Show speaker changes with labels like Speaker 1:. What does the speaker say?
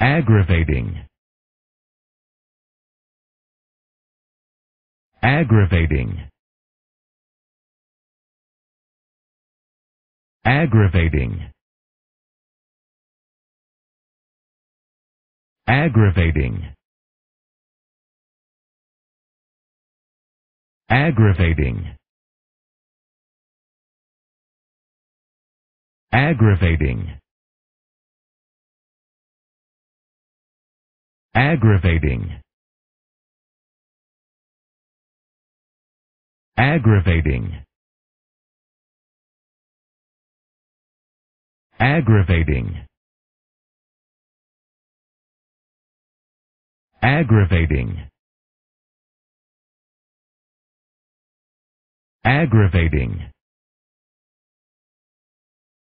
Speaker 1: Aggravating. Aggravating. Aggravating. Aggravating. Aggravating. Aggravating. Aggravating. Aggravating. Aggravating. Aggravating. Aggravating.